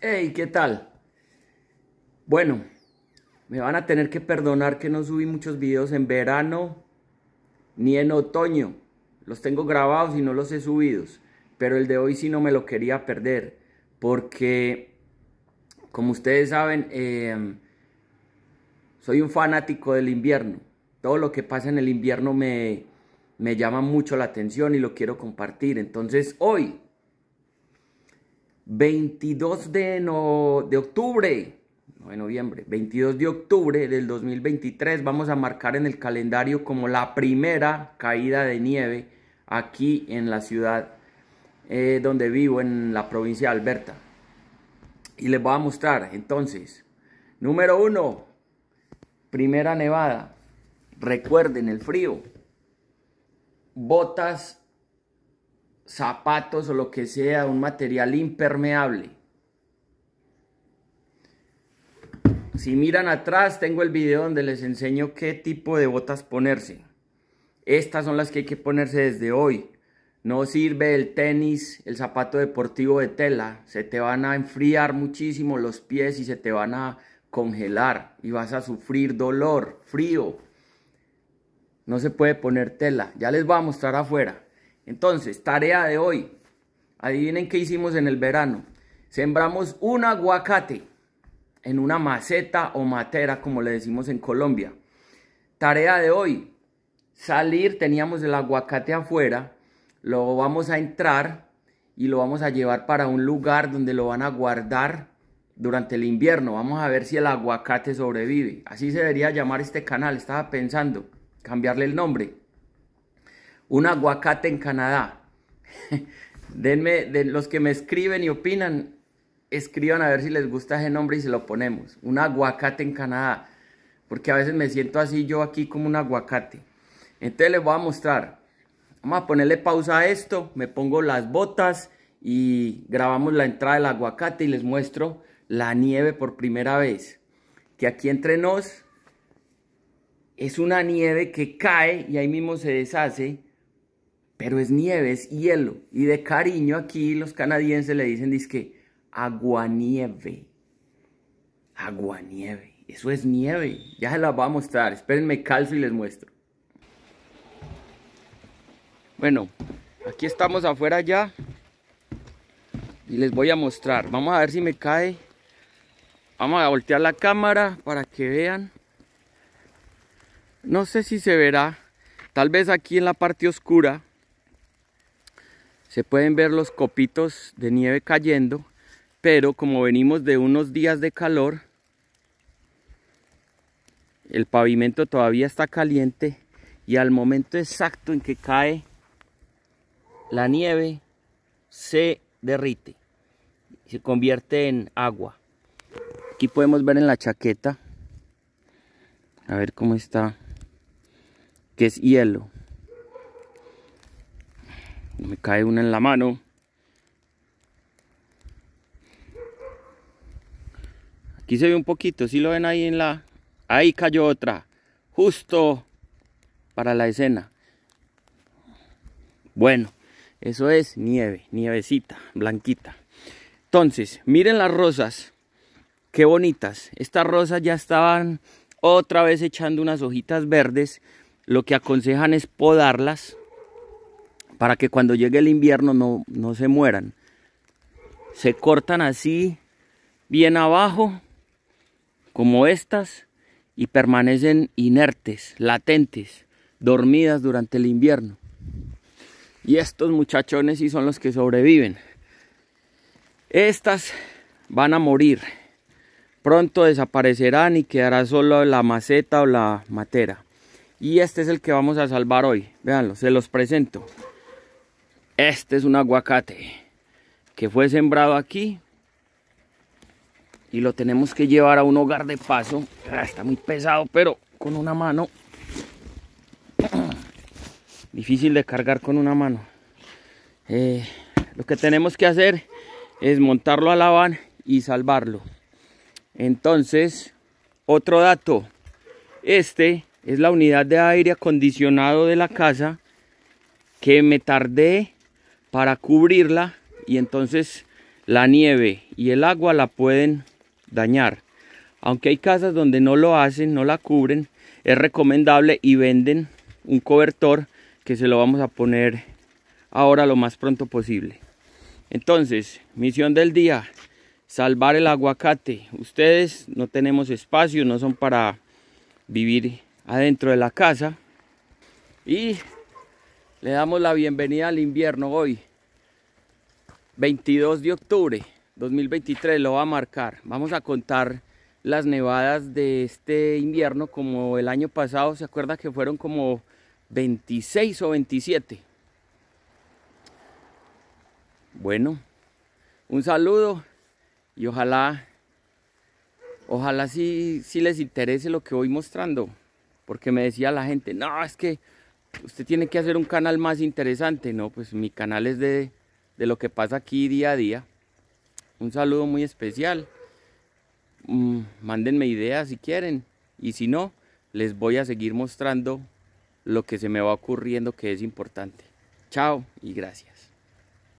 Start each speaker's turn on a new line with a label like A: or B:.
A: Hey, ¿qué tal? Bueno, me van a tener que perdonar que no subí muchos videos en verano ni en otoño. Los tengo grabados y no los he subidos. Pero el de hoy sí no me lo quería perder. Porque, como ustedes saben, em, soy un fanático del invierno. Todo lo que pasa en el invierno me, me llama mucho la atención y lo quiero compartir. Entonces, hoy 22 de, no, de octubre, no de noviembre, 22 de octubre del 2023 vamos a marcar en el calendario como la primera caída de nieve aquí en la ciudad eh, donde vivo, en la provincia de Alberta. Y les voy a mostrar entonces, número uno, primera nevada, recuerden el frío, botas zapatos o lo que sea, un material impermeable. Si miran atrás, tengo el video donde les enseño qué tipo de botas ponerse. Estas son las que hay que ponerse desde hoy. No sirve el tenis, el zapato deportivo de tela. Se te van a enfriar muchísimo los pies y se te van a congelar y vas a sufrir dolor, frío. No se puede poner tela. Ya les voy a mostrar afuera. Entonces, tarea de hoy. Adivinen qué hicimos en el verano. Sembramos un aguacate en una maceta o matera, como le decimos en Colombia. Tarea de hoy. Salir, teníamos el aguacate afuera, lo vamos a entrar y lo vamos a llevar para un lugar donde lo van a guardar durante el invierno. Vamos a ver si el aguacate sobrevive. Así se debería llamar este canal. Estaba pensando cambiarle el nombre un aguacate en Canadá. Denme, los que me escriben y opinan, escriban a ver si les gusta ese nombre y se lo ponemos. Un aguacate en Canadá. Porque a veces me siento así yo aquí como un aguacate. Entonces les voy a mostrar. Vamos a ponerle pausa a esto. Me pongo las botas y grabamos la entrada del aguacate y les muestro la nieve por primera vez. Que aquí entre nos es una nieve que cae y ahí mismo se deshace pero es nieve, es hielo. Y de cariño aquí los canadienses le dicen, dizque, aguanieve. Aguanieve. Eso es nieve. Ya se la va a mostrar. Espérenme calzo y les muestro. Bueno, aquí estamos afuera ya. Y les voy a mostrar. Vamos a ver si me cae. Vamos a voltear la cámara para que vean. No sé si se verá. Tal vez aquí en la parte oscura se pueden ver los copitos de nieve cayendo, pero como venimos de unos días de calor, el pavimento todavía está caliente y al momento exacto en que cae la nieve se derrite, se convierte en agua. Aquí podemos ver en la chaqueta, a ver cómo está, que es hielo. Me cae una en la mano. Aquí se ve un poquito, si lo ven ahí en la... Ahí cayó otra, justo para la escena. Bueno, eso es nieve, nievecita, blanquita. Entonces, miren las rosas, qué bonitas. Estas rosas ya estaban otra vez echando unas hojitas verdes. Lo que aconsejan es podarlas para que cuando llegue el invierno no, se mueran. Se cortan así, bien abajo, como estas, y permanecen inertes, latentes, dormidas durante el invierno. Y estos muchachones sí son los que sobreviven. Estas van a morir. Pronto desaparecerán y quedará solo la maceta o la matera. Y este es el que vamos a salvar hoy. Veanlo, se los presento. Este es un aguacate que fue sembrado aquí y lo tenemos que llevar a un hogar de paso. Ah, está muy pesado, pero con una mano. Difícil de cargar con una mano. Eh, lo que tenemos que hacer es montarlo a la van y salvarlo. Entonces, otro dato. Este es la unidad de aire acondicionado de la casa que me tardé para cubrirla y entonces la nieve y el agua la pueden dañar. Aunque hay casas donde no lo hacen, no la cubren, es recomendable y venden un cobertor que se lo vamos a poner ahora lo más pronto posible. Entonces, misión del día, salvar el aguacate. Ustedes no tenemos espacio, no son para vivir adentro de la casa. Y le damos la bienvenida al invierno hoy. 22 de octubre 2023 lo va a marcar. Vamos a contar las nevadas de este invierno como el año pasado. ¿Se acuerda que fueron como 26 o 27? Bueno, un saludo y ojalá, ojalá sí, les interese lo que voy mostrando. Porque me decía la gente, no, es que usted tiene que hacer un canal más interesante, ¿no? Pues mi canal es de, de lo que pasa aquí día a día. Un saludo muy especial. Mm, mándenme ideas si quieren. Y si no, les voy a seguir mostrando lo que se me va ocurriendo que es importante. Chao y gracias.